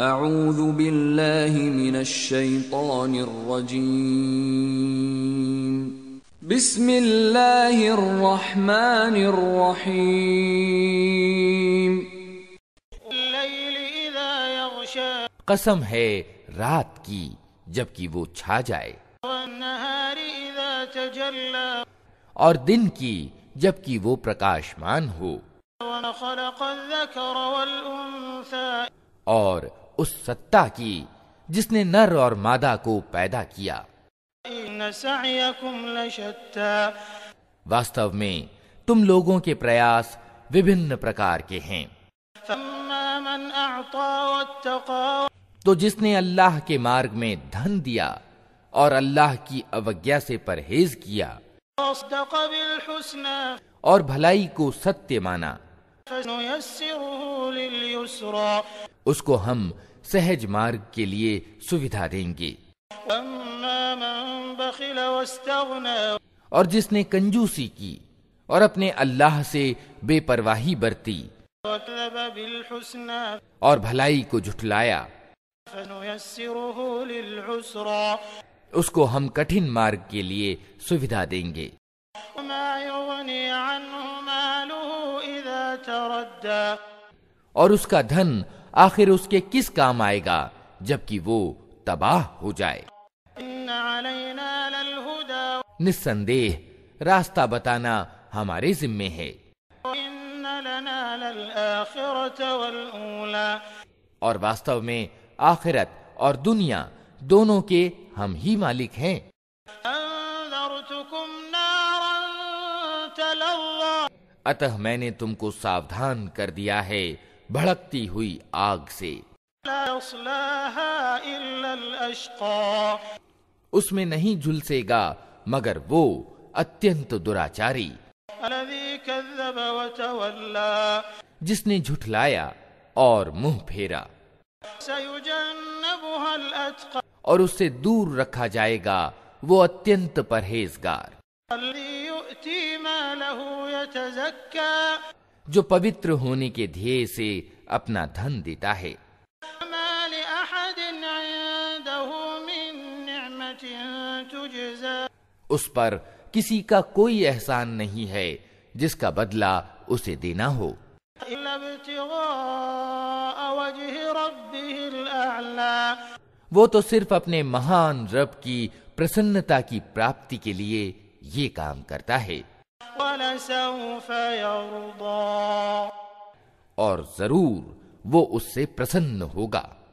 أعوذ بالله من الشيطان الرجيم بسم الله الرحمن الرحيم الليل إذا يغشى قسم ہے رات کی جبکہ وہ چھا جائے والنهار إذا تجلى اور دن کی جبکہ وہ پرکاشمان ہو وما الذكر والأنثى اور उस सत्ता की जिसने नर और मादा को पैदा किया वास्तव में तुम लोगों के प्रयास विभिन्न प्रकार के हैं तो जिसने अल्लाह के मार्ग में धन दिया और अल्लाह की अवज्ञा से परहेज किया और भलाई को सत्य माना उसको हम सहज मार्ग के लिए सुविधा देंगे और जिसने कंजूसी की और अपने अल्लाह से बेपरवाही बरती और भलाई को झुठलाया उसको हम कठिन मार्ग के लिए सुविधा देंगे और उसका धन आखिर उसके किस काम आएगा जबकि वो तबाह हो जाए निसंदेह रास्ता बताना हमारे जिम्मे है और वास्तव में आखिरत और दुनिया दोनों के हम ही मालिक हैं अतः मैंने तुमको सावधान कर दिया है भड़कती हुई आग से उसमें नहीं झुलसेगा मगर वो अत्यंत दुराचारी जिसने झुठलाया और मुंह फेरा और उससे दूर रखा जाएगा वो अत्यंत परहेजगार जो पवित्र होने के ध्येय से अपना धन देता है उस पर किसी का कोई एहसान नहीं है जिसका बदला उसे देना हो वो तो सिर्फ अपने महान रब की प्रसन्नता की प्राप्ति के लिए ये काम करता है ولسوف يرضى और जरूर वो उससे प्रसन्न होगा